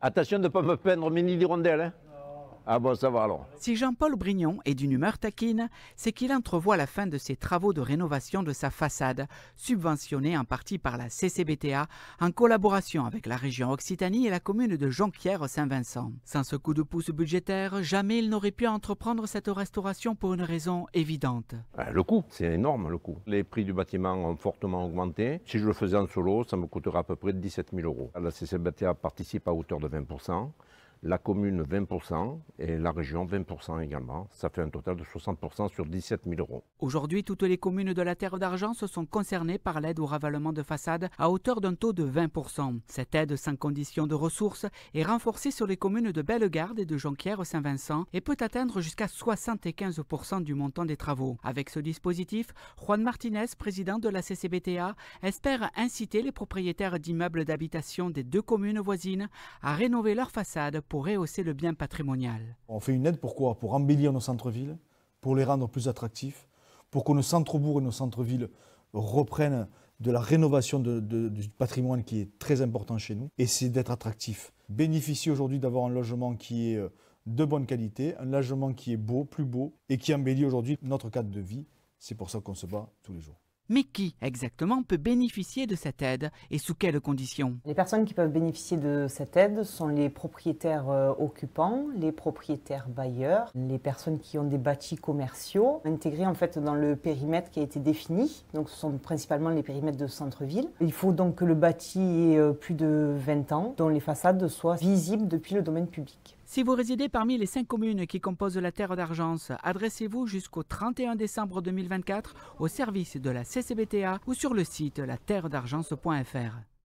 Attention de ne pas me peindre mini nids Hein. Ah si Jean-Paul Brignon est d'une humeur taquine, c'est qu'il entrevoit la fin de ses travaux de rénovation de sa façade, subventionnée en partie par la CCBTA en collaboration avec la région Occitanie et la commune de Jonquière-Saint-Vincent. Sans ce coup de pouce budgétaire, jamais il n'aurait pu entreprendre cette restauration pour une raison évidente. Ah, le coût, c'est énorme le coût. Les prix du bâtiment ont fortement augmenté. Si je le faisais en solo, ça me coûterait à peu près 17 000 euros. La CCBTA participe à hauteur de 20 la commune 20% et la région 20% également. Ça fait un total de 60% sur 17 000 euros. Aujourd'hui, toutes les communes de la Terre d'Argent se sont concernées par l'aide au ravalement de façade à hauteur d'un taux de 20%. Cette aide sans condition de ressources est renforcée sur les communes de Bellegarde et de Jonquière-Saint-Vincent et peut atteindre jusqu'à 75% du montant des travaux. Avec ce dispositif, Juan Martinez, président de la CCBTA, espère inciter les propriétaires d'immeubles d'habitation des deux communes voisines à rénover leurs façades pour rehausser le bien patrimonial. On fait une aide pourquoi Pour embellir nos centres-villes, pour les rendre plus attractifs, pour que nos centres-bourgs et nos centres-villes reprennent de la rénovation du patrimoine qui est très important chez nous. Et c'est d'être attractif. Bénéficier aujourd'hui d'avoir un logement qui est euh, de bonne qualité, un logement qui est beau, plus beau, et qui embellit aujourd'hui notre cadre de vie. C'est pour ça qu'on se bat tous les jours. Mais qui exactement peut bénéficier de cette aide et sous quelles conditions Les personnes qui peuvent bénéficier de cette aide sont les propriétaires euh, occupants, les propriétaires bailleurs, les personnes qui ont des bâtis commerciaux intégrés en fait dans le périmètre qui a été défini. Donc ce sont principalement les périmètres de centre-ville. Il faut donc que le bâti ait euh, plus de 20 ans, dont les façades soient visibles depuis le domaine public. Si vous résidez parmi les cinq communes qui composent la Terre d'Argence, adressez-vous jusqu'au 31 décembre 2024 au service de la ou sur le site la laterredargence.fr.